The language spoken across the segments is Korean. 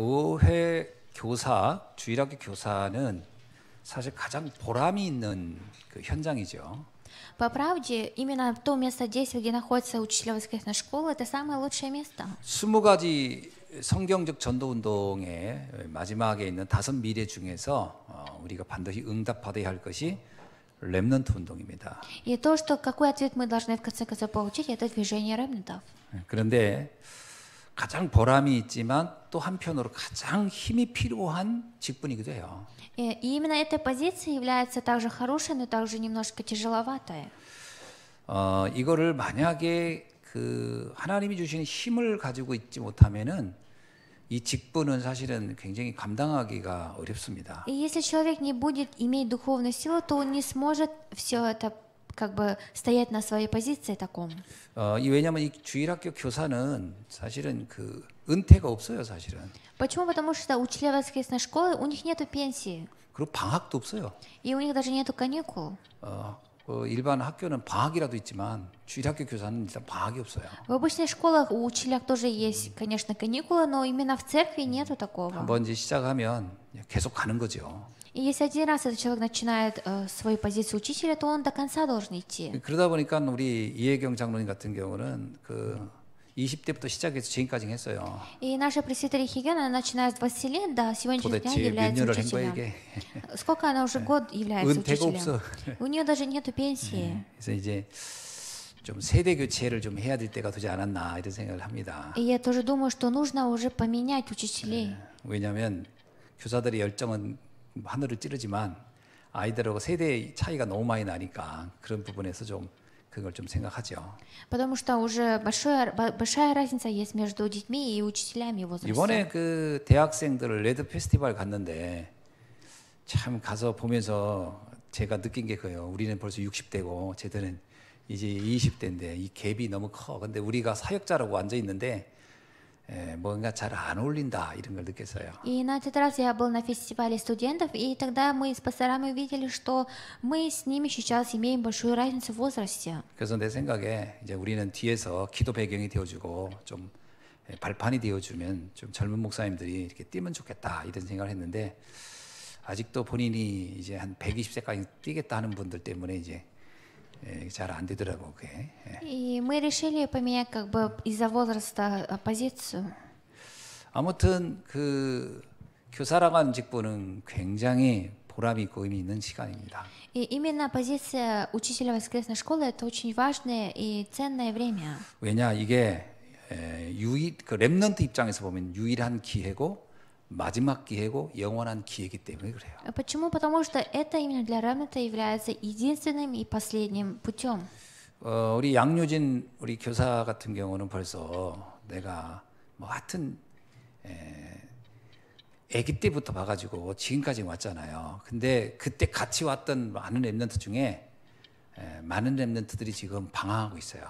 의회 교사, 주일학교 교사는 사실 가장 보람이 있는 그 현장이죠. По правде, именно то место действия, где находится учителя воскресной школы, это самое лучшее место. 20가지 성경적 전도 운동의 마지막에 있는 다섯 미래 중에서 우리가 반드시 응답받아야 할 것이 렘넌트 운동입니다. И то, что какой ответ мы должны в конце концов получить, это движение ремнантов. 그런데 가장 보람이 있지만 또 한편으로 가장 힘이 필요한 직분이기도 해요. И именно эта позиция является также хорошей, но также немножко тяжеловатой. 어, 이거를 만약에 그 하나님이 주시는 힘을 가지고 있지 못하면은 이 직분은 사실은 굉장히 감당하기가 어렵습니다. И если человек не будет иметь духовную силу, то он не сможет все это как бы стоять на своей позиции таком. 어, 이, 이 교사는 사실은 그 은퇴가 없어요, 사실은. Почему? Потому что учителя воскресной школы у них нету пенсии. 그리고 방학도 없어요. И у них даже нету каникул. 어, 어, 일반 학교는 방학이라도 있지만 주일학교 교사는 일단 방학이 없어요. В обычных школах у учителях тоже есть, конечно, каникулы, но именно в церкви нету такого. 한번 이제 시작하면 계속 가는 거죠. И если один раз этот человек начинает э, свою позицию учителя, то он до конца должен идти. 그러다 보니까 우리 이해경 장로님 같은 경우는 그 20대부터 시작해서 지금까지 했어요. И наши пресвитери Хигена, начиная с 20 лет до сегодняшнего дня является учителем. Сколько она уже год является учителем? У нее даже нету пенсии. 그래서 이제 좀 세대 교체를 좀 해야 될 때가 되지 않았나 이런 생각을 합니다. Я тоже думаю, что нужно уже поменять учителей. 왜냐하면 교사들의 열정은 하늘을 찌르지만 아이들하고 세대의 차이가 너무 많이 나니까 그런 부분에서 좀 그걸 좀 생각하죠. Потому что уже большая большая разница есть между детьми и учителями в о з р а с т 이번에 그 대학생들 레드 페스티벌 갔는데 참 가서 보면서 제가 느낀 게그요 우리는 벌써 60대고 쟤들은 이제 20대인데 이 갭이 너무 커. 근데 우리가 사역자라고 앉아 있는데 뭔가 잘 안 어울린다 이런 걸 느꼈어요. И на этот раз я был на фестивале студентов, и тогда мы с пасторами увидели, что мы с ними сейчас имеем большую разницу в возрасте. 그래서 내 생각에 이제 우리는 뒤에서 기도 배경이 되어주고 좀 발판이 되어주면 좀 젊은 목사님들이 이렇게 뛰면 좋겠다 이런 생각을 했는데 아직도 본인이 이제 한 120세까지 뛰겠다 하는 분들 때문에 이제 잘안 되더라고 그게. И мы решили поменять как бы из-за возраста позицию. 아무튼 그 교사라고 하는 직분은 굉장히 보람이 있고 의미 있는 시간입니다. И именно позиция учителя воскресной школы это очень важное и ценное время. 왜냐 이게 유일 그 렘넌트 입장에서 보면 유일한 기회고 마지막 기회고 영원한 기회이기 때문에 그래요. Почему? Потому что это именно для Рамита является единственным и последним путем. 어, 우리 양효진 우리 교사 같은 경우는 벌써 내가 뭐하튼 아기 때부터 봐가지고 지금까지 왔잖아요. 근데 그때 같이 왔던 많은 랩런트 중에 많은 렘넌트들이 지금 방황하고 있어요.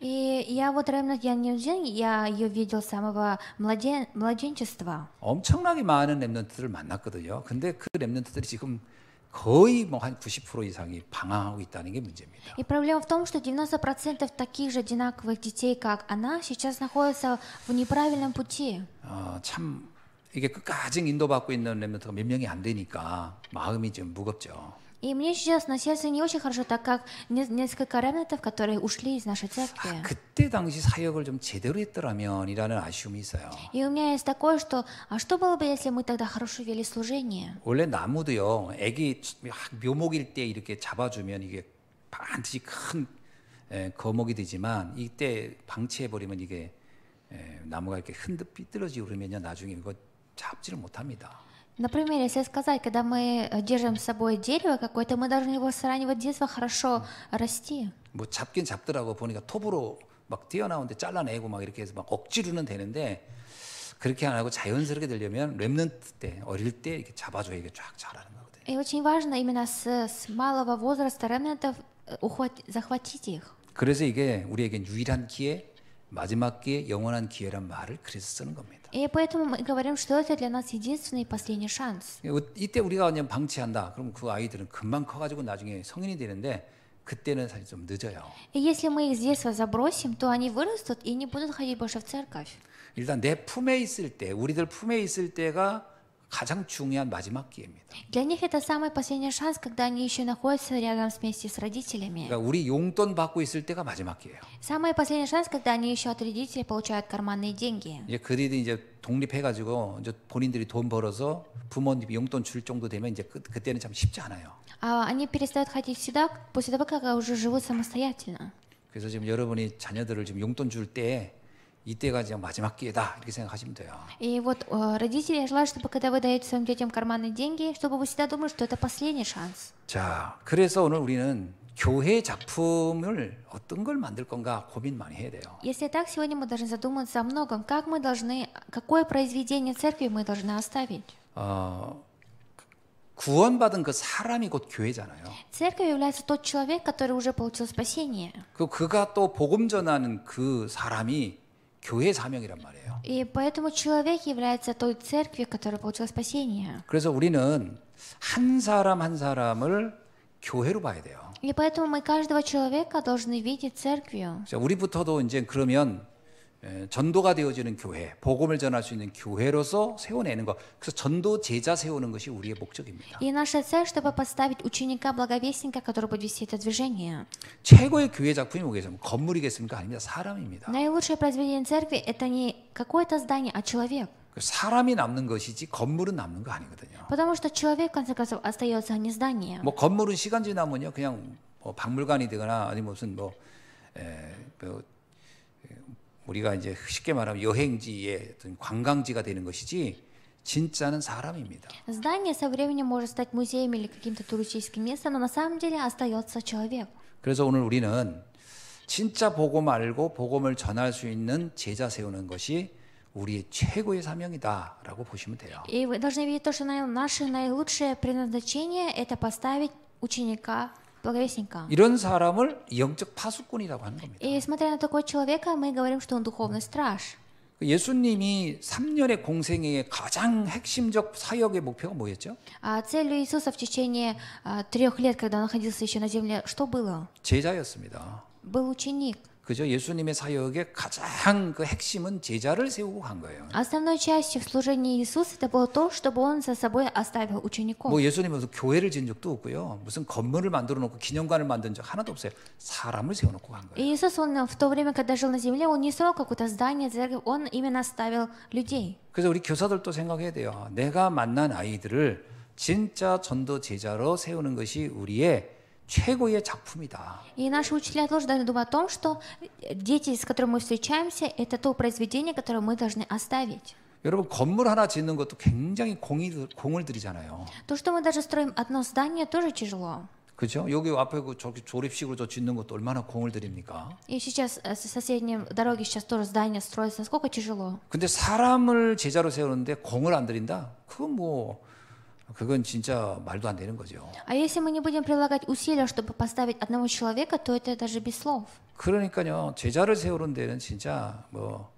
И я вот Ремнат Яньюнжин, я ее видел с самого младен, младенчества. 엄청나게 많은 렘넌트들을 만났거든요. 근데 그 렘넌트들이 지금 거의 뭐 한 90% 이상이 방황하고 있다는 게 문제입니다. И проблема в том, что 90% таких же одинаковых детей, как она, сейчас находятся в неправильном пути. 어, 참 이게 끝까지 인도받고 있는 렘넌트가 몇 명이 안 되니까 마음이 좀 무겁죠. И мне сейчас на сердце не очень хорошо, так как несколько ремнантов, которые ушли из нашей церкви. 아, 그때 당시 사역을 좀 제대로 했더라면이라는 아쉬움이 있어요. И у меня есть такое, что а что было бы, если мы тогда хорошо вели служение? 원래 나무도요, 애기 묘목일 때 이렇게 잡아주면 이게 반드시 큰 에, 거목이 되지만 이때 방치해 버리면 이게 에, 나무가 이렇게 흔들 삐뚤어지고 그러면요, 나중에 이거 잡지를 못합니다. Например, если сказать, когда мы э, держим с собой дерево какое-то, мы должны его с раннего детства хорошо расти. 뭐 잡긴 잡더라고 보니까 톱으로 막 뛰어나오는데 잘라내고 막 이렇게 해서 막 억지로는 되는데 그렇게 안 하고 자연스럽게 되려면 렘넌트 때 어릴 때 이렇게 잡아줘야 이게 쫙 자라는 거거든요. И очень важно именно с, с малого возраста ремнантов э, захватить их. 그래서 이게 우리에겐 유일한 기회 마지막 기회 영원한 기회란 말을 그래서 쓰는 겁니다. И поэтому мы говорим, что это для нас единственный и последний шанс. 이때 우리가 그냥 방치한다. 그럼 그 아이들은 금방 커가지고 나중에 성인이 되는데 그때는 사실 좀 늦어요. И если мы их здесь забросим, то они вырастут и не будут ходить больше в церковь. 일단 내 품에 있을 때, 우리들 품에 있을 때가 가장 중요한 마지막 기회입니다. Для них это самый последний шанс, когда они еще находятся рядом вместе с родителями. 그러니까 우리 용돈 받고 있을 때가 마지막 기회예요. Самый последний шанс, когда они еще от родителей получают карманные деньги. 이제 그들이 이제 독립해가지고 이제 본인들이 돈 벌어서 부모님 용돈 줄 정도 되면 이제 그, 그때는 참 쉽지 않아요. А они перестают ходить сюда после того, как уже живут самостоятельно. 그래서 지금 여러분이 자녀들을 지금 용돈 줄 때. 이때가 이제 마지막 기회다 이렇게 생각하시면 돼요. И вот родители желают, чтобы когда вы даете своим детям карманные деньги, чтобы вы всегда думали, что это последний шанс. 자, 그래서 오늘 우리는 교회 작품을 어떤 걸 만들 건가 고민 많이 해야 돼요. Если так, сегодня мы должны задуматься о многом, как мы должны, какое произведение церкви мы должны оставить. 어, 구원받은 그 사람이 곧 교회잖아요. Церковь является тот человек, который уже получил спасение. 그 그가 또 복음 전하는 그 사람이 교회 사명이란 말이에요. И поэтому человек является той церкви, которая получила спасение. 그래서 우리는 한 사람 한 사람을 교회로 봐야 돼요. И поэтому мы каждого человека должны видеть церковью. 자, 우리부터도 이제 그러면 전도가 되어지는 교회, 복음을 전할 수 있는 교회로서 세워내는 것. 그래서 전도 제자 세우는 것이 우리의 목적입니다. И наша цель, чтобы поставить ученика благовестника, который будет вести это движение. 최고의 교회 작품이 뭐겠습니까? 건물이겠습니까? 아닙니다. 사람입니다. Наилучшее произведение церкви это не какое-то здание, а человек. 사람이 남는 것이지 건물은 남는 거 아니거든요. Потому что человек в конце концов остается, а не здание. 뭐 건물은 시간 지나면요, 그냥 뭐 박물관이 되거나 아니면 무슨 뭐 에, 뭐, 우리가 이제 쉽게 말하면 여행지의 어떤 관광지가 되는 것이지 진짜는 사람입니다. Здание со временем может стать музеем или каким-то туристическим местом, но на самом деле остается человек. 그래서 오늘 우리는 진짜 복음 알고 복음을 전할 수 있는 제자 세우는 것이 우리의 최고의 사명이다라고 보시면 돼요. И вы должны видеть то, что наше наилучшее предназначение это поставить ученика 이런 사람을 영적 파수꾼이라고 하는 겁니다. И смотря на такого человека, мы говорим, что он духовный страж. 예수님이 3년의 공생애의 가장 핵심적 사역의 목표가 뭐였죠? А целью Иисуса в течение трех лет, когда он находился еще на земле, что было? 제자였습니다. Был ученик. 그죠? 예수님의 사역의 가장 그 핵심은 제자를 세우고 간 거예요. Основной частью служения Иисуса это было то, чтобы он за собой оставил учеников. 뭐 예수님은 교회를 지은 적도 없고요. 무슨 건물을 만들어 놓고 기념관을 만든 적 하나도 없어요. 사람을 세워 놓고 간 거예요. Иисус он в то время, когда жил на земле, он не строил какое-то здание, церковь, он именно оставил людей. 그래서 우리 교사들도 생각해야 돼요. 내가 만난 아이들을 진짜 전도 제자로 세우는 것이 우리의 최고의 작품이다. И наши учителя тоже должны думать о том, что дети, с которыми мы встречаемся, это то произведение, которое мы должны оставить. 여러분 건물 하나 짓는 것도 굉장히 공이, 공을 들이잖아요. То, что мы даже строим одно здание, тоже тяжело. 그죠? 여기 앞에 그 저기 조립식으로 저 짓는 것도 얼마나 공을 들입니까? И сейчас с э, соседней дороги сейчас тоже здание строится, насколько тяжело. 근데 사람을 제자로 세우는데 공을 안 들인다? 그건 뭐 그건 진짜 말도 안 되는 거죠. А если мы не будем прилагать усилия, чтобы поставить одного человека, то это даже без слов. 그러니까요 제자를 세우는 데는 진짜 뭐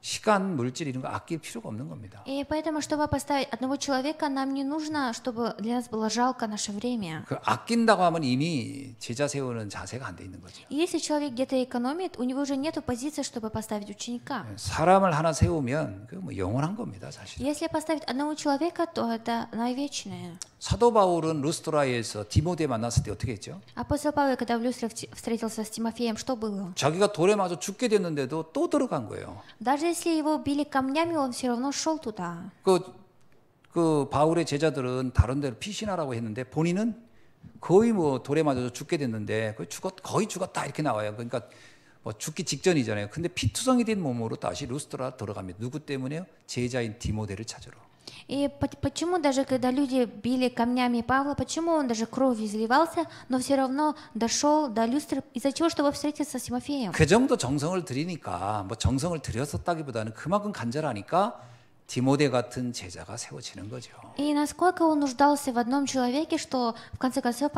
시간, 물질 이런 거 아낄 필요가 없는 겁니다. И поэтому, чтобы поставить одного человека, нам не нужно, чтобы для нас было жалко наше время. 그 아낀다고 하면 이미 제자 세우는 자세가 안 돼 있는 거죠. Если человек где-то экономит, у него уже нету позиции, чтобы поставить ученика. 사람을 하나 세우면 그뭐 영원한 겁니다, 사실. Если поставить одного человека, то это навечное. 사도 바울은 루스트라에서 디모데 만났을 때 어떻게 했죠? Апостол Павел, когда в Люстре встретился с Тимофеем, что было? 자기가 돌에 맞아 죽게 됐는데도 또 들어간 거예요. Даже если его били камнями, он все равно шел туда. 그, 그 바울의 제자들은 다른 데로 피신하라고 했는데 본인은 거의 뭐 돌에 맞아서 죽게 됐는데 거의 죽었 거의 죽었다 이렇게 나와요. 그러니까 뭐 죽기 직전이잖아요. 근데 피투성이 된 몸으로 다시 루스트라 돌아갑니다. 누구 때문에요? 제자인 디모데를 찾으러. И почему даже когда люди били камнями Павла, почему он даже кровью изливался, но все равно дошел до люстры из-за чего, чтобы встретиться с Тимофеем? 그 정도 정성을 들이니까 뭐 정성을 들였었다기보다는 그만큼 간절하니까 디모데 같은 제자가 세워지는 거죠. И насколько он нуждался в одном человеке, что в конце концов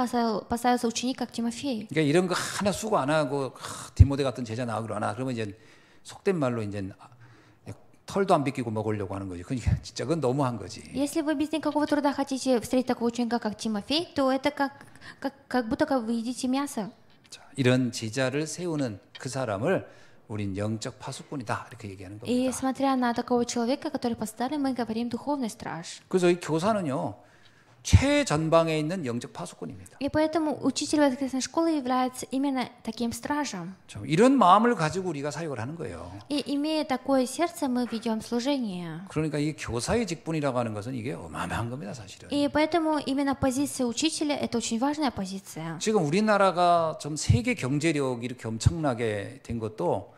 поставился ученик как Тимофей. 그러니까 이런 거 하나 수고 안 하고 하, 디모데 같은 제자 나오기로 하나 그러면 이제 속된 말로 이제 털도 안 비끼고 먹으려고 하는 거지. 그러니까 진짜 그건 너무한 거지. Если вы без никакого труда хотите встретить такого ученика как Тимофей, то это как как как будто как вы едите мясо. 자, 이런 제자를 세우는 그 사람을 우린 영적 파수꾼이다 이렇게 얘기하는 겁니다. И смотря на такого человека, который постарше, мы говорим духовный страж. 그래서 이 교사는요. 최전방에 있는 영적 파수꾼입니다. И поэтому учитель воскресной школы является именно таким стражем. 참, 이런 마음을 가지고 우리가 사역을 하는 거예요. И имея такое сердце, мы ведем служение. 그러니까 이 교사의 직분이라고 하는 것은 이게 어마어마한 겁니다, 사실은. И поэтому именно позиция учителя это очень важная позиция. 지금 우리나라가 좀 세계 경제력 이렇게 엄청나게 된 것도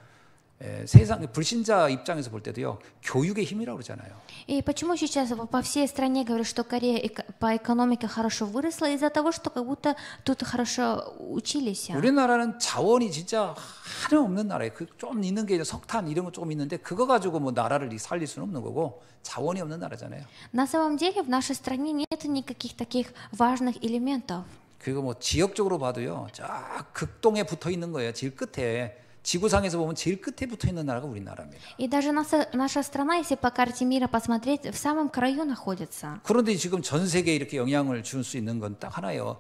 세상 불신자 입장에서 볼 때도요 교육의 힘이라고 그러잖아요. И почему сейчас по всей стране говорят, что Корея по экономике хорошо выросла из-за того, что как будто тут хорошо учились. 우리나라는 자원이 진짜 하나 없는 나라예요. 그좀 있는 게 석탄 이런 거좀 있는데 그거 가지고 뭐 나라를 살릴 수는 없는 거고 자원이 없는 나라잖아요. На самом деле в нашей стране нет никаких таких важных элементов. 그리고 뭐 지역적으로 봐도요, 쫙 극동에 붙어 있는 거예요. 질 끝에. 지구상에서 보면 제일 끝에 붙어 있는 나라가 우리나라입니다. И даже наша наша страна, если по карте мира посмотреть, в самом краю находится. 그런데 지금 전 세계에 이렇게 영향을 줄수 있는 건딱 하나예요.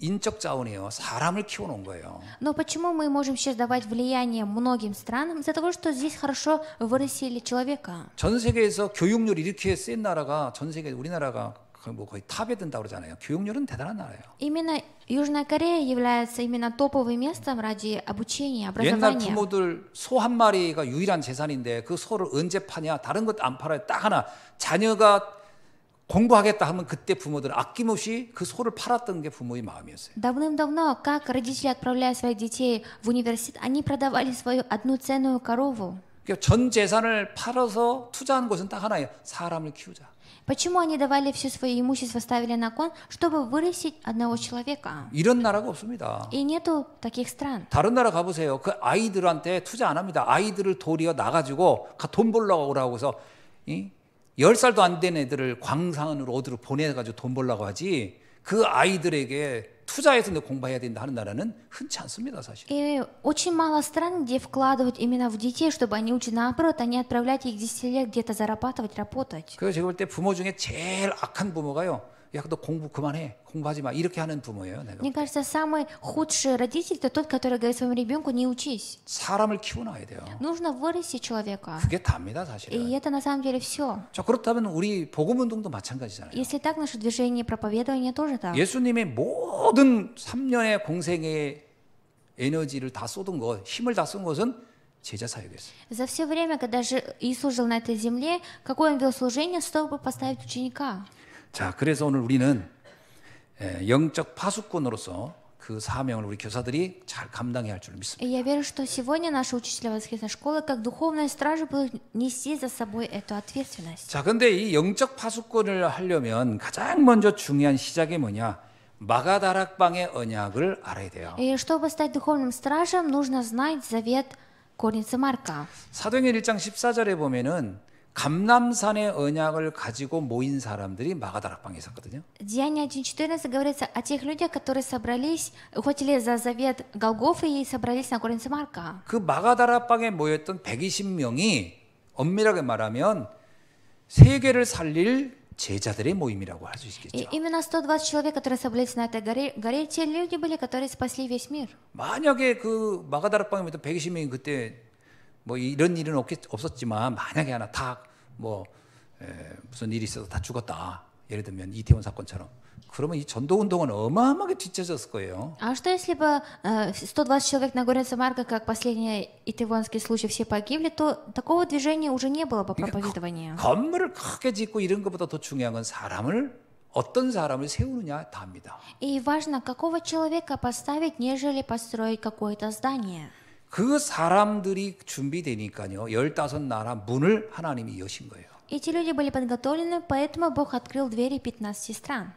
인적 자원이에요. 사람을 키워놓은 거예요. Но почему мы можем сейчас давать влияние многим странам из-за того, что здесь хорошо вырастили человека? 전 세계에서 교육률 이렇게 센 나라가 전 세계 우리나라가 거의 뭐 거의 탑에 든다고 그러잖아요. 교육률은 대단한 나라예요. Именно Южная Корея является именно топовым местом ради обучения, образования. 옛날 부모들 소 한 마리가 유일한 재산인데 그 소를 언제 파냐? 다른 것안 팔아요. 딱 하나 자녀가 공부하겠다 하면 그때 부모들은 아낌없이 그 소를 팔았던 게 부모의 마음이었어요. Давным-давно, как родители отправляли своих детей в университет, они продавали свою одну ценную корову. 전 재산을 팔아서 투자한 것은 딱 하나예요. 사람을 키우자. Почему они давали все свое имущество, ставили на кон, чтобы вырастить одного человека? 이런 나라가 없습니다. И нету таких стран. 다른 나라 가보세요. 그 아이들한테 투자 안 합니다. 아이들을 도리어 나가지고 돈 벌러 오라고 해서 이? 10살도 안 된 애들을 광산으로 어디로 보내가지고 돈 벌라고 하지 그 아이들에게 투자해서 내 공부해야 된다 하는 나라는 흔치 않습니다, 사실. И очень мало стран, где вкладывают именно в детей, чтобы они учили. Наоборот, они а отправлять их 10 лет где-то зарабатывать, работать. 그래서 제가 볼때 부모 중에 제일 악한 부모가요. 야, 너 공부 그만해. 공부하지 마. 이렇게 하는 부모예요. 내가. Мне кажется, самый худший родитель это тот, который говорит своему ребенку не учись. 사람을 키워놔야 돼요. Нужно вырастить человека. 그게 답니다, 사실은. И это на самом деле все. 자, 그렇다면 우리 복음 운동도 마찬가지잖아요. Если так, наше движение проповедования тоже так. 예수님의 모든 3년의 공생의 에너지를 다 쏟은 것, 힘을 다쓴 것은 제자 사역이었어요. За все время, когда же Иисус жил на этой земле, какое он вел служение, чтобы поставить ученика? 자, 그래서 오늘 우리는 영적 파수꾼으로서 그 사명을 우리 교사들이 잘 감당해야 할 줄 믿습니다. Я верю, что сегодня наши учителя воскресной школы как духовные стражи будут нести за собой эту ответственность. 자, 근데 이 영적 파수꾼을 하려면 가장 먼저 중요한 시작이 뭐냐? 마가다락방의 언약을 알아야 돼요. И чтобы стать духовным стражем, нужно знать завет Корницы Марка. 사도행전 1장 14절에 보면은 감람산의 언약을 가지고 모인 사람들이 마가다락방에 있었거든요. Деяние 1:14 говорится о тех людях, которые собрались, ухватили за завет Голгофы и собрались на горнице Марка. 그 마가다락방에 모였던 120명이 엄밀하게 말하면 세계를 살릴 제자들의 모임이라고 할 수 있겠죠. Именно 120 человек, которые собрались на этой горе, горе те люди были, которые спасли весь мир. 만약에 그 마가다락방에 모였던 120명이 그때 뭐 이런 일은 없겠, 없었지만 만약에 하나 다뭐 무슨 일이 있어서 다 죽었다. 예를 들면 이태원 사건처럼 그러면 이 전도 운동은 어마어마하게 뒤처졌을 거예요. А что если бы 120 человек на горе Самарка, как последний итивонский случай, все погибли, то такого движения уже не было по проповедованию. 건물을 크게 짓고 이런 것보다 더 중요한 건 사람을 어떤 사람을 세우느냐 답니다. И важно какого человека поставить, нежели построить какое-то здание. 그 사람들이 준비되니까요. 15나라 문을 하나님이 여신 거예요. Эти люди были подготовлены, поэтому Бог открыл двери 15 стран.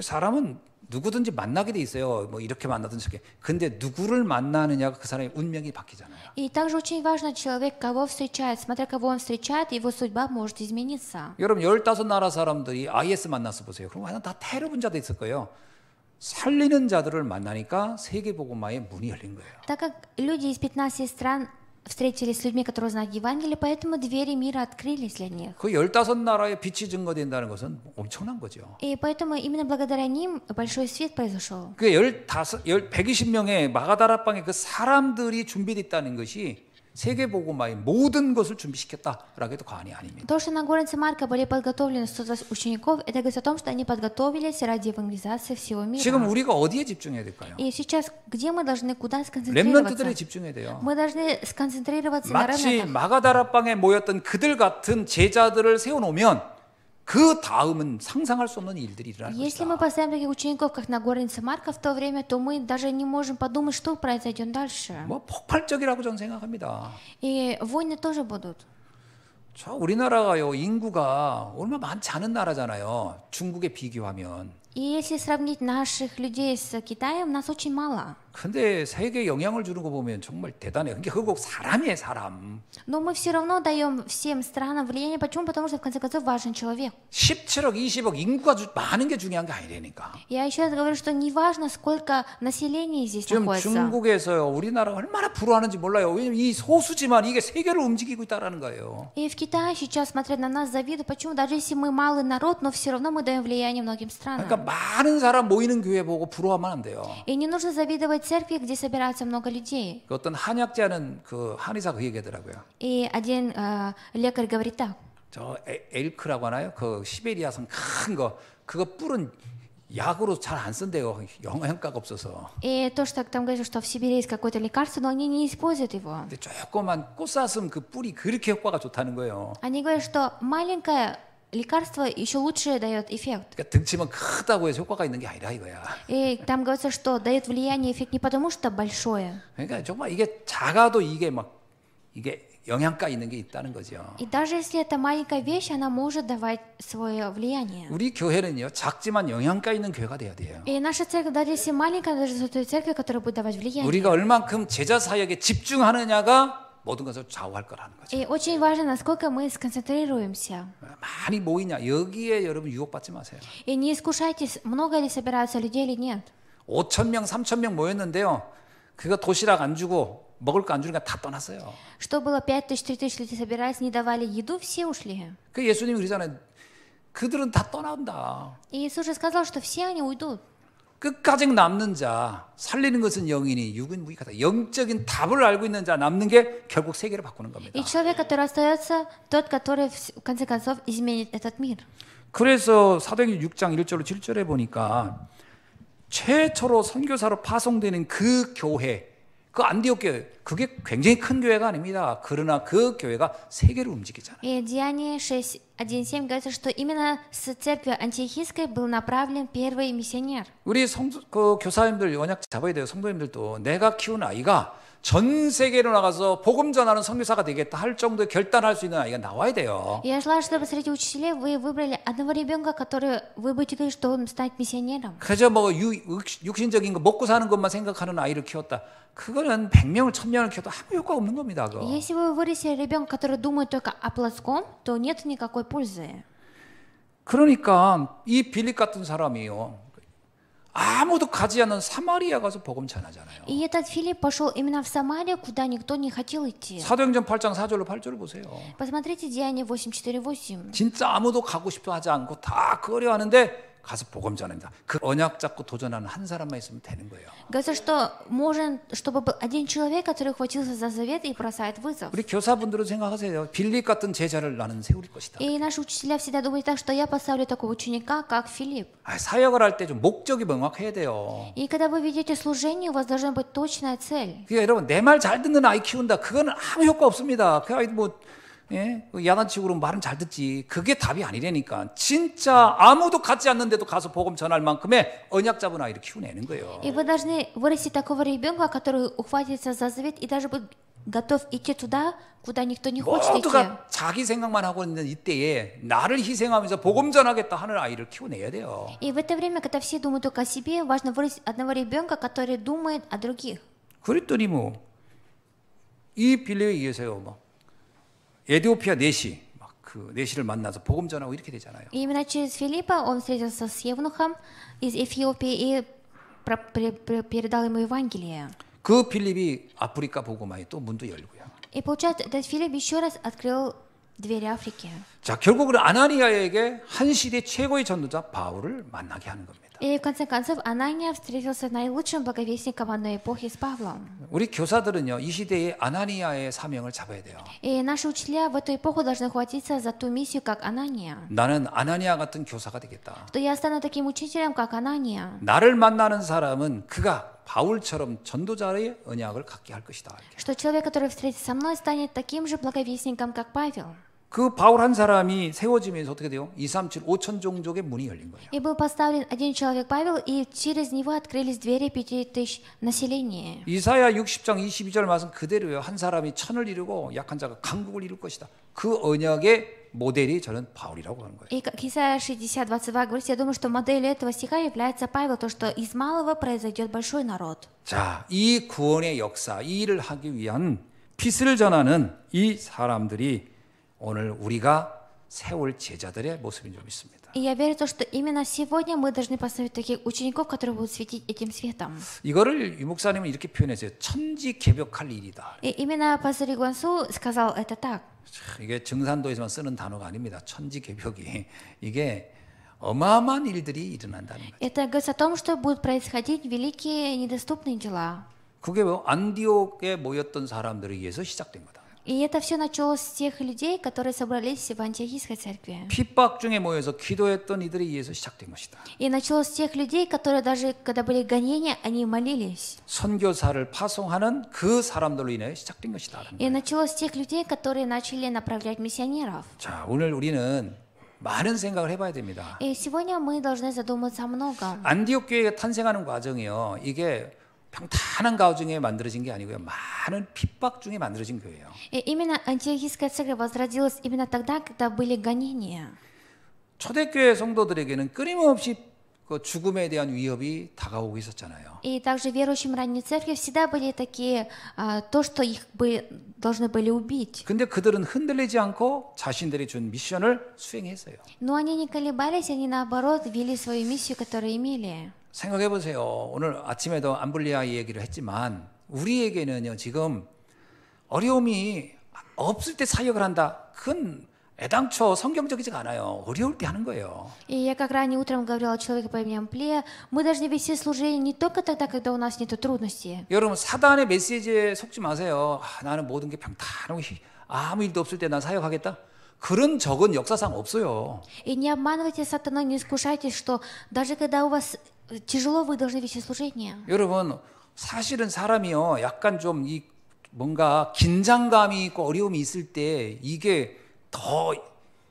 사람은 누구든지 만나게 돼 있어요. 뭐 이렇게 만나든지 이렇게. 근데 누구를 만나느냐가 그 사람의 운명이 바뀌잖아요. И также очень важно человек кого встречает, смотря кого он встречает, его судьба может измениться. 여러분 15 나라 사람들이 IS 만나서 보세요. 그럼 하나 다 테러 분자도 있을 거예요. 살리는 자들을 만나니까 세계복음화의 문이 열린 거예요. Так как люди из 15 стран встретились с людьми, которые знают Евангелие, поэтому двери мира открылись для них. 그 15나라에 빛이 증거된다는 것은 엄청난 거죠. И поэтому именно благодаря ним большой свет произошел. 그 15, 120명의 마가다라방의 그 사람들이 준비됐다는 것이 세계보고마의 모든 것을 준비시켰다라고 해도 과언이 아닙니다. То, что на горнице Марка были подготовлены 100 учеников, это говорит о том, что они подготовились ради евангелизации всего мира. 지금 우리가 어디에 집중해야 될까요? И сейчас где мы должны куда сконцентрироваться? 렘넌트들에 집중해야 돼요. Мы должны сконцентрироваться на 렘넌тах. 마치 마가다라방에 모였던 그들 같은 제자들을 세워 놓으면 그 다음은 상상할 수 없는 일들이 일어날 Если мы поставим таких учеников, как на горнице Марка в то время, то мы даже не можем подумать, что произойдет дальше. 뭐 폭발적이라고 저는 생각합니다. И войны тоже будут. 자, 우리나라가요 인구가 얼마 많지 않은 나라잖아요. 중국에 비교하면. И если сравнить наших людей с Китаем, нас очень мало. 근데 세계에 영향을 주는 거 보면 정말 대단해요. 그게 결국 사람이에요, 사람. Но мы все равно даем всем странам влияние. Почему? Потому что в конце концов важен человек. 17억, 20억 인구가 주, 많은 게 중요한 게 아니라니까. Я еще раз говорю, что не важно, сколько населения здесь 지금 находится. 지금 중국에서요, 우리나라 얼마나 불화하는지 몰라요. 왜냐면 이 소수지만 이게 세계를 움직이고 있다라는 거예요. И в Китае сейчас смотрят на нас завидуют. Почему? Даже если мы малый народ, но все равно мы даем влияние многим странам. 그러니까 많은 사람 모이는 교회 보고 불화하면 안 돼요. И не нужно завидовать церкви, где собираются много людей. 그 어떤 한약자는 그 한의사가 그 얘기하더라고요. И один э, лекарь говорит так. 저 에, 엘크라고 하나요? 그 시베리아산 큰 거, 그거 뿔은 약으로 잘 쓴대요. 영어 효과가 없어서. И то, там говорят, что в Сибири есть какое-то лекарство, но они не используют его. 근데 꽃사슴 그 뿔이 그렇게 효과가 좋다는 거예요. Они говорят, маленькая лекарство еще лучше дает эффект. 그러니까 등치만 아니라 И там говорится, что дает влияние эффект не потому, что большое. 그러니까 정말 이게 작아도 이게 막 이게 영향가 있는 게 있다는 거죠. И даже если это маленькая вещь, она может давать свое влияние. 우리 교회는요 작지만 영향가 있는 교회가 돼야 돼요. И наша церковь, даже если маленькая, даже той церковь, которая будет давать влияние. 우리가 얼만큼 제자 사역에 집중하느냐가 모든 것을 좌우할 거라는 거죠. И очень важно, насколько мы сконцентрируемся. 많이 모이냐 여기에 여러분 유혹받지 마세요. И не искушайтесь, много ли собираются людей или нет. 5천 명, 3천 명 모였는데요. 그거 도시락 안 주고 먹을 거 주니까 다 떠났어요. Что было 5 тысяч, людей собирались, не давали еду, все ушли. 그 예수님이 그러잖아요. 그들은 다 떠난다. И сказал, что все они уйдут. 끝까지 남는 자, 살리는 것은 영이니 육은 무익하다. 영적인 답을 알고 있는 자 남는 게 결국 세계를 바꾸는 겁니다. И человек, который остается, тот, который в конце концов изменит этот мир. 그래서 사도행전 6장 1절로 7절에 보니까 최초로 선교사로 파송되는 그 교회 그 안디옥 교회 그게 굉장히 큰 교회가 아닙니다. 그러나 그 교회가 세계를 움직이잖아요. И Деяние 6.1.7 говорится, что именно с церковью антиохийской был направлен первый миссионер. 우리 성그 교사님들 언약 잡아야 돼요. 성도님들도 내가 키운 아이가 전 세계로 나가서 복음 전하는 선교사가 되겠다 할 정도의 결단할 수 있는 아이가 나와야 돼요. Я желаю, чтобы среди учителей вы выбрали одного ребенка, который вы будете говорить, что он станет миссионером. 그저 뭐 유, 육신적인 거 먹고 사는 것만 생각하는 아이를 키웠다. 그거는 100명을 1000명을 키워도 아무 효과 없는 겁니다. 그거. Если вы вырастили ребенка, который думает только о плоском, то нет никакой пользы. 그러니까 이 빌립 같은 사람이요. 아무도 가지 않는 사마리아 가서 복음 전하잖아요. И этот Филипп пошел именно в Самарию, куда никто не хотел идти. 사도행전 8장 4절로 8절을 보세요. Посмотрите Деяние 8:4-8. 진짜 아무도 가고 싶어 하지 않고 다 그러려 하는데 가서 복음 전합니다. 그 언약 잡고 도전하는 한 사람만 있으면 되는 거예요. 그래서 что можно, чтобы был один человек, который хватился за завет и бросает вызов. 우리 교사분들은 생각하세요. 빌립 같은 제자를 나는 세울 것이다. И наши учителя всегда думают так, что я поставлю такого ученика, как Филипп. 아, 사역을 할 때 좀 목적이 명확해야 돼요. И когда вы ведете служение, у вас должна быть точная цель. 그러니까 여러분 내 말 잘 듣는 아이 키운다. 그건 아무 효과 없습니다. 그 아이 뭐 예? 야단치고로 말은 잘 듣지. 그게 답이 아니라니까. 진짜 아무도 갖지 않는데도 가서 복음 전할 만큼의 언약 잡은 아이를 키우내는 거예요. И вы должны вырастить такого ребенка, который ухватится за завет и даже будет готов идти туда, куда никто не хочет идти. 모두가 자기 생각만 하고 있는 이때에 나를 희생하면서 복음 전하겠다 하는 아이를 키워내야 돼요. И в это время, когда все думают только о себе, важно вырастить одного ребенка, который думает о других. 그랬더니 뭐이 빌레에 의해서요, 막 에디오피아 내시 그 내시를 만나서 복음 전하고 이렇게 되잖아요. Именно через Филиппа он встретился с евнухом из Эфиопии и передал ему Евангелие. 그 필립이 아프리카 복음화에 또 문도 열고요. И получается, этот Филипп еще раз открыл двери Африки. 자, 결국은 아나니아에게 한 시대 최고의 전도자 바울을 만나게 하는 겁니다. И в конце концов Анания встретился с наилучшим благовестником одной эпохи с Павлом. 우리 교사들은요 이 시대에 아나니아의 사명을 잡아야 돼요. И наши учителя в эту эпоху должны хватиться за ту миссию, как Анания. 나는 아나니아 같은 교사가 되겠다. Что я стану таким учителем, как Анания. 나를 만나는 사람은 그가 바울처럼 전도자의 언약을 갖게 할 것이다. Что человек, который встретится со мной, станет таким же благовестником, как Павел. 그 바울 한 사람이 세워지면서 어떻게 돼요? 2, 3, 7, 5천 종족의 문이 열린 거예요. И был поставлен один человек Павел, и через него открылись двери пяти тысяч населения. 이사야 60장 22절 말씀 그대로예요. 한 사람이 천을 이루고 약한 자가 강국을 이룰 것이다. 그 언약의 모델이 저는 바울이라고 하는 거예요. И как Исайя 60, 22 говорит, я думаю, что моделью этого стиха является Павел, то, что из малого произойдет большой народ. 자, 이 구원의 역사, 이 일을 하기 위한 빛을 전하는 이 사람들이 오늘 우리가 세울 제자들의 모습인 줄 믿습니다. И я верю, что именно сегодня мы должны поставить таких учеников, которые будут светить этим светом. 이거를 유 목사님은 이렇게 표현했어요. 천지 개벽할 일이다. И именно пастор Игуансу сказал это так. 이게 증산도에서만 쓰는 단어가 아닙니다. 천지 개벽이 이게 어마어마한 일들이 일어난다는 거죠. Это говорит о том, что будут происходить великие недоступные дела. 그게 안디옥에 모였던 사람들에 의해서 시작된 거다. И это все началось с тех людей, которые собрались в антиохийской церкви. 핍박 중에 모여서 기도했던 이들이 이에서 시작된 것이다. И началось с тех людей, которые даже когда были гонения, они молились. 선교사를 파송하는 그 사람들로 인해 시작된 것이다. И началось с тех людей, которые начали направлять миссионеров. 자, 오늘 우리는 많은 생각을 해봐야 됩니다. И сегодня мы должны задуматься о многом. 안디옥 교회가 탄생하는 과정이요. 이게 평탄한 가정에 만들어진 게 아니고요. 많은 핍박 중에 만들어진 교회예요. Именно антиохийская церковь возродилась именно тогда, когда были гонения. 초대교회 성도들에게는 끊임없이 그 죽음에 대한 위협이 다가오고 있었잖아요. И также верующим ранней церкви всегда были такие то, что их бы должны были убить. 근데 그들은 흔들리지 않고 자신들이 준 미션을 수행했어요. Но они не колебались, они наоборот вели свою миссию, которую имели. 생각해 보세요. 오늘 아침에도 안블리아 얘기를 했지만 우리에게는요 지금 어려움이 없을 때 사역을 한다. 그건 애당초 성경적이지가 않아요. 어려울 때 하는 거예요. И я как ранее утром говорила о человеке по имени Амплия, мы должны вести служение не только тогда, когда у нас нет трудностей. 여러분 사단의 메시지에 속지 마세요. 아, 나는 모든 게 평탄하고 아무 일도 없을 때난 사역하겠다. 그런 적은 역사상 없어요. И не обманывайте сатана, не искушайте, что даже когда у вас тяжело вы должны вести служение. 여러분 사실은 사람이요 약간 좀 이 뭔가 긴장감이 있고 어려움이 있을 때 이게 더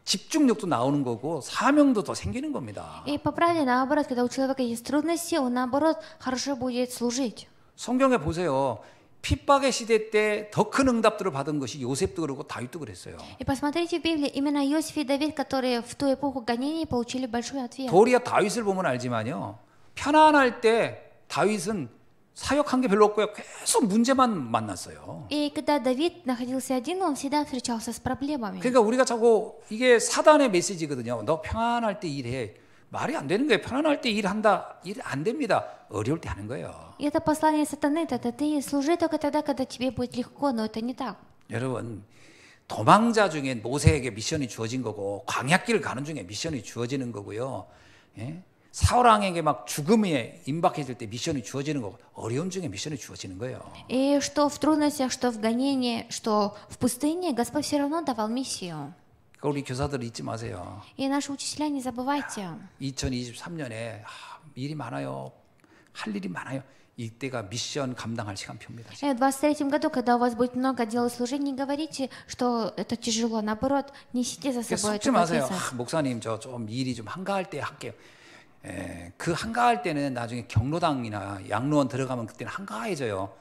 집중력도 나오는 거고 사명도 더 생기는 겁니다. И по правде наоборот, когда у человека есть трудности, он наоборот хорошо будет служить. 성경에 보세요. 핍박의 시대 때 더 큰 응답들을 받은 것이 요셉도 그러고 다윗도 그랬어요. И посмотрите в Библии, именно Иосиф и Давид, которые в ту эпоху гонений получили большой ответ. 도리어 다윗을 보면 알지만요. 편안할 때 다윗은 사역한 게 별로 없고요. 계속 문제만 만났어요. И когда Давид находился один, он всегда встречался с проблемами. 그러니까 우리가 자꾸 이게 사단의 메시지거든요. 너 평안할 때 일해. 말이 안 되는 거예요. 편안할 때 일한다. 일 안 됩니다. 어려울 때 하는 거예요. Это послание сатаны, это ты служи только тогда, когда тебе будет легко, но это не так. 여러분, 도망자 중에 모세에게 미션이 주어진 거고 광약길 가는 중에 미션이 주어지는 거고요. 예? 사울왕에게 막 죽음에 임박했을 때 미션이 주어지는 거 어려움 중에 미션이 주어지는 거예요. И что в трудностях, что в гонении, что в пустыне Господь все равно давал миссию. 그러니까 우리 교사들 잊지 마세요. И наши учителя не забывайте. 2023년에 아, 일이 많아요. 할 일이 많아요. 이때가 미션 감당할 시간표입니다. В 23 году, когда у вас будет много дел и служений, говорите, что это тяжело. Наоборот, несите за собой эту ответственность. 아, 목사님, 저 좀 일이 좀 한가할 때 할게요. 예, 그 한가할 때는 나중에 경로당이나 양로원 들어가면 그때는 한가해져요.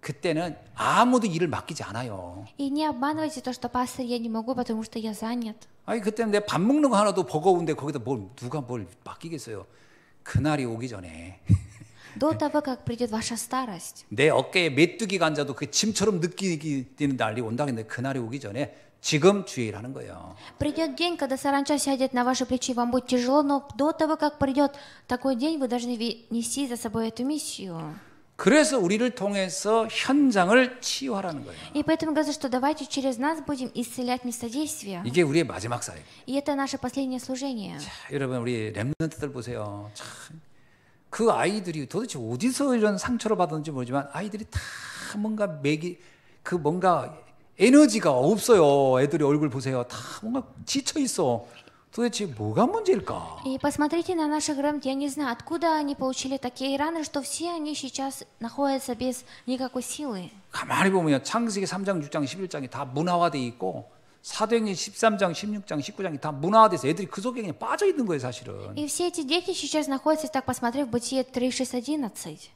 그때는 아무도 일을 맡기지 않아요. 아니 그때는 내 밥 먹는 거 하나도 버거운데 거기다 뭘 누가 뭘 맡기겠어요. 그날이 오기 전에. До того, как придет ваша старость. 내 어깨에 메뚜기 간자도 그 짐처럼 느끼는 날이 온다 는데 그날이 오기 전에 지금 주의라는 거예요. Придет день, когда саранча сядет на ваши плечи, вам будет тяжело, но до того, как придет такой день, вы должны нести за собой эту миссию. 그래서 우리를 통해서 현장을 치유하라는 거예요. поэтому говорится, что давайте через нас будем исцелять место действия. 이게 우리의 마지막 사역. это наше последнее служение. 자, 여러분 우리 렘넌트들 보세요. 참, 그 아이들이 도대체 어디서 이런 상처를 받았는지 모르지만 아이들이 다 뭔가 매기 그 뭔가 에너지가 없어요. 애들이 얼굴 보세요. 다 뭔가 지쳐 있어. 도대체 뭐가 문제일까? И посмотрите на наших рам, я не знаю, откуда они получили такие раны, что все они сейчас находятся без никакой силы. 가만히 보면 창세기 3장, 6장, 11장이 다 문화화돼 있고 사도행전 13장, 16장, 19장이 다 문화화돼서 애들이 그 속에 그냥 빠져 있는 거예요, 사실은. И все эти дети сейчас находятся, так посмотрев, Бытие 3, 6, 11.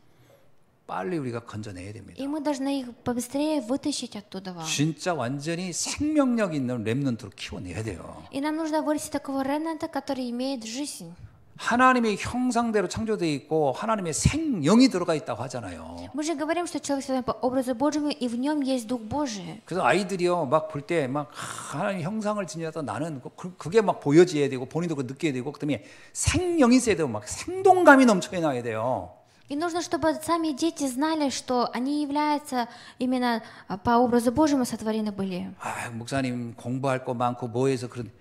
빨리 우리가 건져내야 됩니다. И мы должны их побыстрее вытащить оттуда. 진짜 완전히 생명력 있는 렘넌트로 키워내야 돼요. И нам нужно вырастить такого ремнанта, который имеет жизнь. 하나님의 형상대로 창조되어 있고 하나님의 생명이 들어가 있다고 하잖아요. Мы же говорим, что человек создан по образу Божьему, и в нем есть Дух Божий. 그래서 아이들이요 막 볼 때 막 하나님 형상을 지녔다 나는 그, 그게 막 보여져야 되고 본인도 그 느껴야 되고 그다음에 생명이 있어야 되고 막 생동감이 넘쳐나야 돼요. И нужно, чтобы сами дети знали, что они являются именно по образу Божьему сотворены были. 아, 목사님 공부할 거 많고 뭐해서 그런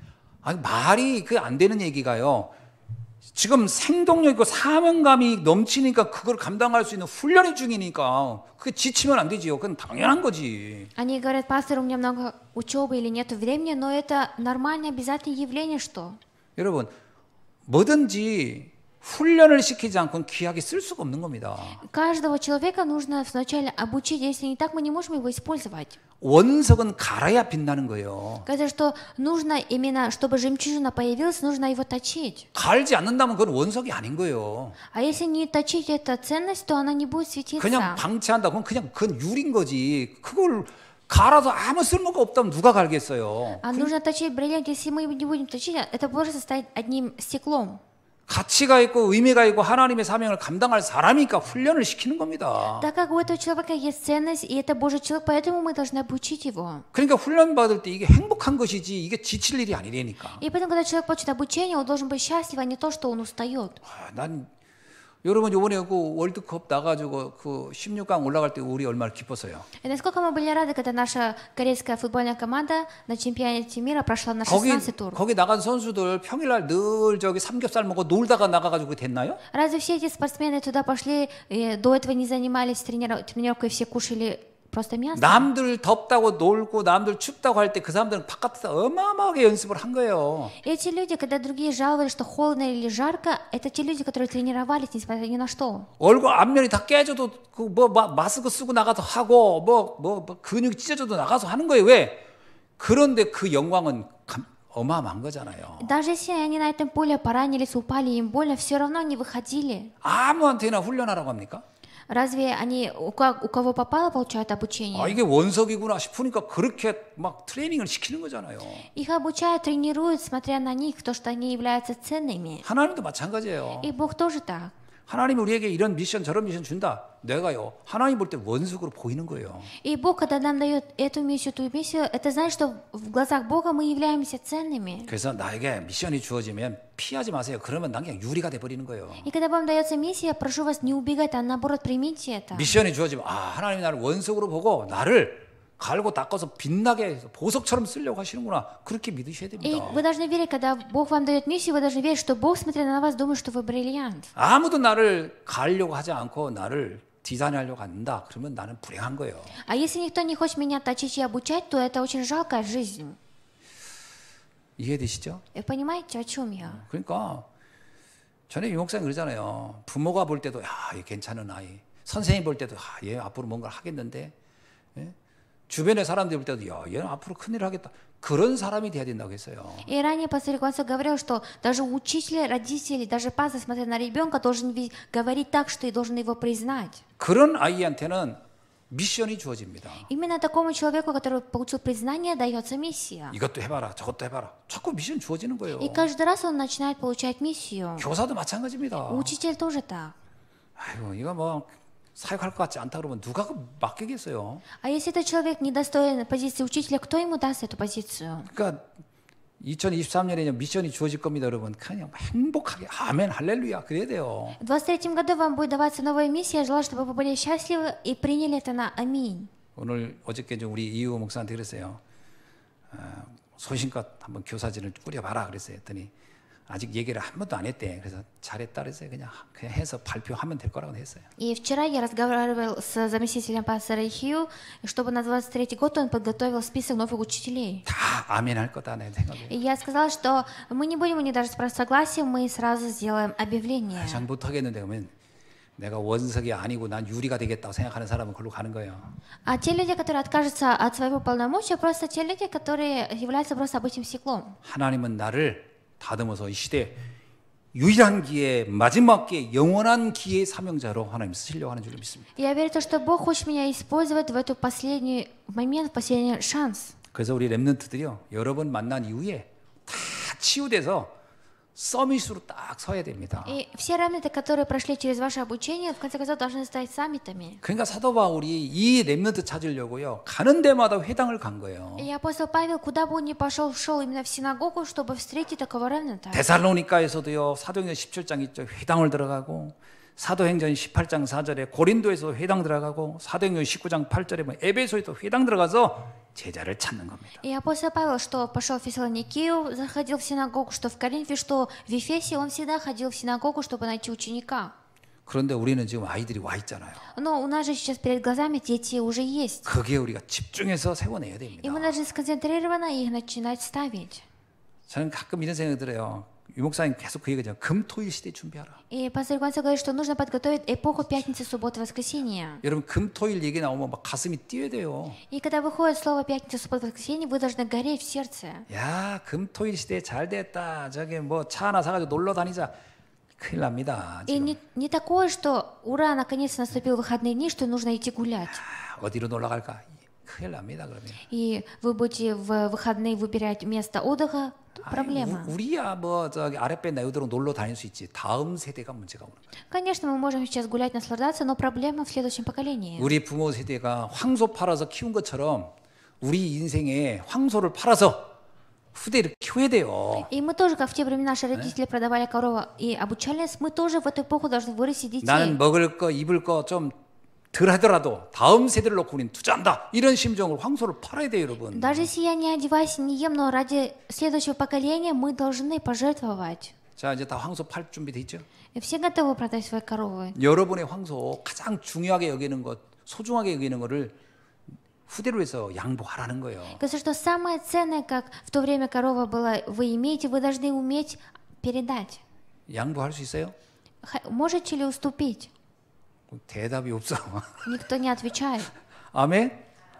아 말이 그 안 되는 얘기가요. 지금 생동력 있고 사명감이 넘치니까 그걸 감당할 수 있는 훈련의 중이니까 그 지치면 안 되지요. 그건 당연한 거지. Они говорят, пастор, у меня много учебы или нет времени, но это нормальное обязательное явление, что? 여러분, 뭐든지 훈련을 시키지 않고는 귀하게 쓸 수가 없는 겁니다. Каждого человека нужно вначале обучить, а если не так мы не можем его использовать. 원석은 갈아야 빛나는 거예요. 그래서 что нужно именно, чтобы жемчужина появилась, нужно его точить. 갈지 않는다면 그건 원석이 아닌 거예요. А если не точить эту ценность, то она не будет светиться. 그냥 방치한다 그건 그냥 그건 유린 거지. 그걸 갈아서 아무 쓸모가 없다면 누가 갈겠어요? А нужно точить бриллиант, если мы его не будем точить, это просто станет одним стеклом. 가치가 있고 의미가 있고 하나님의 사명을 감당할 사람이니까 훈련을 시키는 겁니다. Так как у этого человека есть ценность, и это Божий человек, поэтому мы должны обучить его. 그러니까 훈련 받을 때 이게 행복한 것이지 이게 지칠 일이 아니라니까. И поэтому, когда человек получит обучение, он должен быть счастлив, а не то, что он устает. 난 여러분 요번에 그 월드컵 나가지고 그 16강 올라갈 때 우리 얼마나 기뻤어요. И насколько мы были рады, когда наша корейская футбольная команда на чемпионате мира прошла на 16 тур. 거기 나간 선수들 평일날 늘 저기 삼겹살 먹고 놀다가 나가가지고 됐나요? Разве все эти спортсмены туда пошли, до этого не занимались тренировкой, все кушали prosto miasta. 남들 덥다고 놀고 남들 춥다고 할 때 그 사람들은 바깥에서 어마어마하게 연습을 한 거예요. Эти люди, когда другие жаловались, что холодно или жарко, это те люди, которые тренировались несмотря ни на что. 얼굴 앞면이 다 깨져도 그뭐 마스크 쓰고 나가서 하고 뭐뭐 뭐, 뭐 근육이 찢어져도 나가서 하는 거예요. 왜? 그런데 그 영광은 감, 어마어마한 거잖아요. Даже если они на этом поле поранились, упали, им больно, все равно не выходили. 아무한테나 훈련하라고 합니까? Разве они у кого попало получают обучение? 아, а 이게 원석이구나 싶으니까 그렇게 막 트레이닝을 시키는 거잖아요. Их обучают, тренируют, смотря на них, то, что они являются ценными. 하나님도 마찬가지예요. И Бог тоже так. 하나님이 우리에게 이런 미션 저런 미션 준다. 내가요. 하나님 볼 때 원수로 보이는 거예요. И Бог, когда нам дает эту миссию, ту миссию, это значит, что в глазах Бога мы являемся ценными. 그래서 나에게 미션이 주어지면 피하지 마세요. 그러면 난 그냥 유리가 돼 버리는 거예요. И когда вам дается миссия, прошу вас не убегать, а наоборот примите это. 미션이 주어지면 아 하나님이 나를 원수로 보고 나를 갈고 닦아서 빛나게 보석처럼 쓰려고 하시는구나. 그렇게 믿으셔야 됩니다. И вы должны верить, когда Бог вам дает миссию, вы должны верить, что Бог, смотря на вас, думает, что вы бриллиант. 아무도 나를 갈려고 하지 않고 나를 디자인하려고 한다. 그러면 나는 불행한 거예요. А если никто не хочет меня точить и обучать, то это очень жалкая жизнь. 이해되시죠? Вы понимаете, о чем я? 그러니까 전에 유목사님 그러잖아요. 부모가 볼 때도 야, 얘 괜찮은 아이. 선생님 볼 때도 야, 얘 앞으로 뭔가 하겠는데 주변의 사람들 볼 때도 야, 얘는 앞으로 큰일 하겠다. 그런 사람이 돼야 된다고 했어요. И ранее пастор Гуансо говорил, что даже учитель, родители, даже пастор, смотря на ребенка, должен говорить так, что и должен его признать. 그런 아이한테는 미션이 주어집니다. Именно такому человеку, который получил признание, дается миссия. 이것도 해봐라, 저것도 해봐라. 자꾸 미션 주어지는 거예요. И каждый раз он начинает получать миссию. 교사도 마찬가지입니다. Учитель тоже так. 아이고, 이거 뭐 사역할 것 같지 않다 그러면 누가 맡기겠어요? А если этот человек недостоин позиции учителя, кто ему даст эту позицию? 그러니까 2023년에 미션이 주어질 겁니다, 여러분. 그냥 행복하게 아멘 할렐루야 그래야 돼요. В 23 году вам будет даваться новая миссия. Я желаю, чтобы вы были счастливы и приняли это на аминь. 오늘 어저께 좀 우리 이우 목사한테 그랬어요. 어, 소신껏 한번 교사진을 꾸려봐라 그랬어요. 했더니 아직 얘기를 한 번도 안 했대. 그래서 잘했다 그랬어요. 그냥 그냥 해서 발표하면 될 거라고 했어요. И вчера я разговаривал с заместителем пастора Хью, чтобы на 23 год он подготовил список новых учителей. 다 아멘 할 거다 내 생각에. И я сказала, что мы не будем у них даже спрашивать согласие, мы сразу сделаем объявление. 잘 못하겠는데 그러면 내가 원석이 아니고 난 유리가 되겠다고 생각하는 사람은 그걸로 가는 거예요. А те люди, которые откажутся от своего полномочия, просто те люди, которые являются просто обычным стеклом. 하나님은 나를 다듬어서 이 시대 유일한 기회, 마지막 기회, 영원한 기회의 사명자로 하나님 쓰시려고 하는 줄 믿습니다. Я верю то, что Бог хочет меня использовать в эту последний момент, последний шанс. 그래서 우리 렘넌트들이요 여러 번 만난 이후에 다 치유돼서 서밋으로 딱 서야 됩니다. И все ремнанты, которые прошли через ваше обучение, в конце концов должны стать саммитами. 그러니까 사도 바울이 이 렘넌트 찾으려고요. 가는 데마다 회당을 간 거예요. И апостол Павел, куда бы он ни пошел, шел именно в синагогу, чтобы встретить такого ремнанта. 데살로니카에서도요. 사도행전 17장 있죠. 회당을 들어가고 사도행전 18장 4절에 고린도에서 회당 들어가고 사도행전 19장 8절에 뭐 에베소에도 회당 들어가서 제자를 찾는 겁니다. И апостол Павел, что пошел в Фессалоникию, заходил в синагогу, что в Коринфе, что в Ефесе, он всегда ходил в синагогу, чтобы найти ученика. 그런데 우리는 지금 아이들이 와 있잖아요. Но у нас же сейчас перед глазами дети уже есть. 그게 우리가 집중해서 세워내야 됩니다. И мы должны сконцентрированно их начинать ставить. 저는 가끔 이런 생각이 들어요. 목사님 계속 그 얘기죠. 금토일 시대 준비하라. И пастор Гуанса что нужно подготовить эпоху пятницы, субботы, воскресенья. 여러분 금토일 얘기 나오면 막 가슴이 뛰어야 돼요. И когда выходит слово пятница, суббота, воскресенье, вы должны гореть в сердце. 야 금토일 시대 잘 됐다. 저기 뭐차 하나 사가지고 놀러 다니자. 큰일 납니다. И не, не такое, что ура, наконец то наступил выходные дни, что нужно идти гулять. 아, 어디로 놀러 갈까? 큰일 납니다 그러면. И вы будете в выходные выбирать место отдыха, проблема. 우리야 뭐 저기 아랫배 나이도록 놀러 다닐 수 있지. 다음 세대가 문제가 오는 거야. Конечно, мы можем сейчас гулять, наслаждаться, но проблема в следующем поколении. 우리 부모 세대가 황소 팔아서 키운 것처럼 우리 인생에 황소를 팔아서 후대를 키워야 돼요. И мы тоже, как в те времена наши родители продавали корову и обучались, мы тоже в эту эпоху должны вырастить детей. 나는 먹을 거, 입을 거좀 덜 하더라도 다음 세대를 놓고 우리는 투자한다. 이런 심정으로 황소를 팔아야 돼요, 여러분. Даже если я не одеваюсь и не ем, но ради следующего поколения мы должны пожертвовать. 자, 이제 다 황소 팔 준비 돼 있죠? Все готовы продать свои коровы. 여러분의 황소 가장 중요하게 여기는 것, 소중하게 여기는 것을 후대로 해서 양보하라는 거예요. 그래서 что самое ценное, как в то время корова была, вы имеете, вы должны уметь передать. 양보할 수 있어요? Можете ли уступить? 뭐 대답이 없어. Никто не отвечает. 아멘.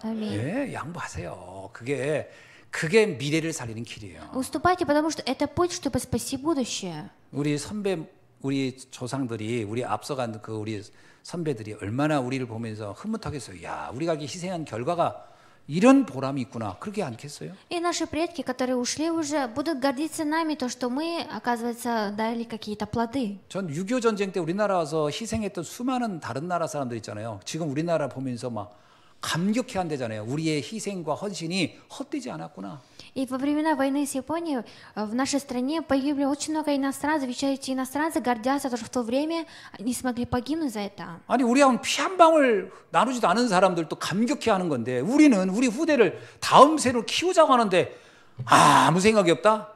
아멘. 예, 양보하세요. 그게 그게 미래를 살리는 길이에요. Уступайте, потому что это путь, чтобы спасти будущее. 우리 선배 우리 조상들이 우리 앞서간 그 우리 선배들이 얼마나 우리를 보면서 흐뭇하겠어요. 야, 우리가 희생한 결과가 이런 보람이 있구나. 그렇게 않겠어요? И наши предки, которые ушли уже, будут гордиться нами то, что мы, оказывается, дали какие-то плоды. 전 유교 전쟁 때 우리나라 와서 희생했던 수많은 다른 나라 사람들 있잖아요. 지금 우리나라 보면서 막 감격해야 한다잖아요. 우리의 희생과 헌신이 헛되지 않았구나. И во времена войны с Японией в нашей стране погибли очень много иностранцев, ведь эти иностранцы гордятся, что в то время они смогли погибнуть за это. 아니 우리하고 피한 방울 나누지도 않은 사람들도 감격해야 하는 건데 우리는 우리 후대를 다음 세로 키우자고 하는데 아, 아무 생각이 없다.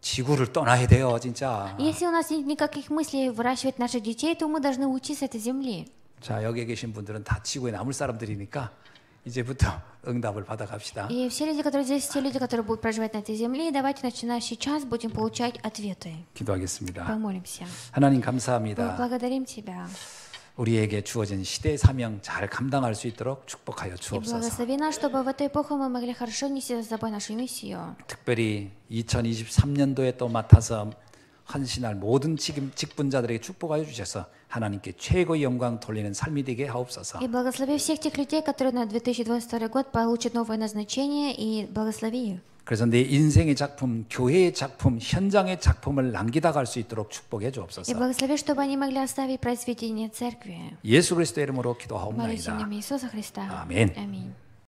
지구를 떠나야 돼요, 진짜. Если у нас нет никаких мыслей выращивать наших детей, то мы должны уйти с этой земли. 자, 여기에 계신 분들은 다 지구에 남을 사람들이니까 이제부터 응답을 받아갑시다. И все люди, которые здесь, все люди, которые будут проживать на этой земле, давайте начинаем сейчас будем получать ответы. 기도하겠습니다. Помолимся. 하나님 감사합니다. благодарим тебя. 우리에게 주어진 시대의 사명 잘 감당할 수 있도록 축복하여 주옵소서. 특별히 2023년도에 또 맡아서 헌신할 모든 직분자들에게 축복하여 주셔서 하나님께 최고의 영광 돌리는 삶이 되게 하옵소서. И благослови всех тех людей, которые на 2022 год получат новое назначение и благослови их. 그래서 내 인생의 작품, 교회의 작품, 현장의 작품을 남기다 갈 수 있도록 축복해 주옵소서. 예수 그리스도 이름으로 기도하옵나이다. 아멘. 아멘.